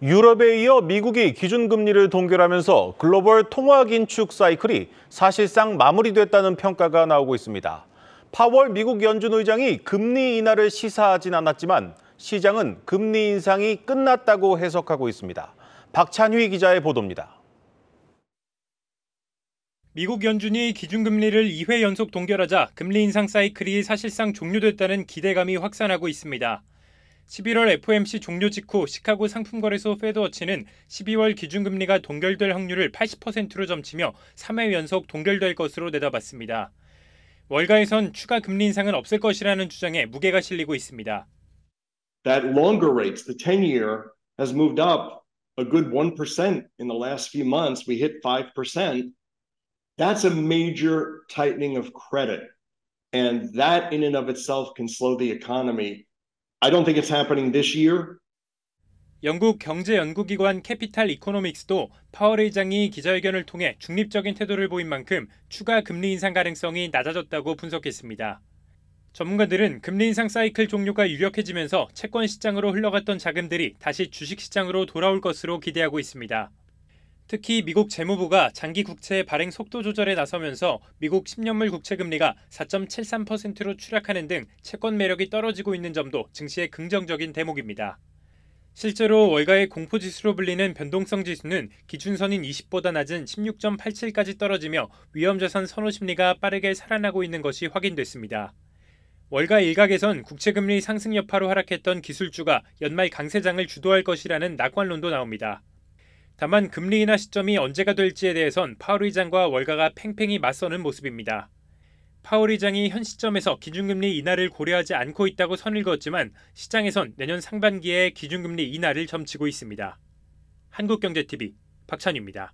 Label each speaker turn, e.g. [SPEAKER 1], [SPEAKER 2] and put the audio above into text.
[SPEAKER 1] 유럽에 이어 미국이 기준금리를 동결하면서 글로벌 통화 긴축 사이클이 사실상 마무리됐다는 평가가 나오고 있습니다. 파월 미국 연준 의장이 금리 인하를 시사하진 않았지만 시장은 금리 인상이 끝났다고 해석하고 있습니다. 박찬휘 기자의 보도입니다.
[SPEAKER 2] 미국 연준이 기준금리를 2회 연속 동결하자 금리 인상 사이클이 사실상 종료됐다는 기대감이 확산하고 있습니다. 11월 FOMC 종료 직후 시카고 상품거래소 페드워치는 12월 기준금리가 동결될 확률을 80%로 점치며 3회 연속 동결될 것으로 내다봤습니다. 월가에선 추가 금리 인상은 없을 것이라는 주장에 무게가 실리고 있습니다.
[SPEAKER 3] That longer rates, the 10-year has moved up a good 1% in the last few months. We hit 5%. That's a major tightening of credit. And that in and of itself can slow the economy I don't think it's happening this year. 영국
[SPEAKER 2] 경제연구기관 캐피탈 이코노믹스도 파월 의장이 기자회견을 통해 중립적인 태도를 보인 만큼 추가 금리 인상 가능성이 낮아졌다고 분석했습니다. 전문가들은 금리 인상 사이클 종료가 유력해지면서 채권 시장으로 흘러갔던 자금들이 다시 주식 시장으로 돌아올 것으로 기대하고 있습니다. 특히 미국 재무부가 장기 국채 발행 속도 조절에 나서면서 미국 10년물 국채 금리가 4.73%로 추락하는 등 채권 매력이 떨어지고 있는 점도 증시의 긍정적인 대목입니다. 실제로 월가의 공포지수로 불리는 변동성 지수는 기준선인 20보다 낮은 16.87까지 떨어지며 위험자산 선호 심리가 빠르게 살아나고 있는 것이 확인됐습니다. 월가 일각에선 국채금리 상승 여파로 하락했던 기술주가 연말 강세장을 주도할 것이라는 낙관론도 나옵니다. 다만 금리 인하 시점이 언제가 될지에 대해선 파월 의장과 월가가 팽팽히 맞서는 모습입니다. 파월 의장이 현 시점에서 기준금리 인하를 고려하지 않고 있다고 선을 그었지만 시장에선 내년 상반기에 기준금리 인하를 점치고 있습니다. 한국경제TV 박찬입니다.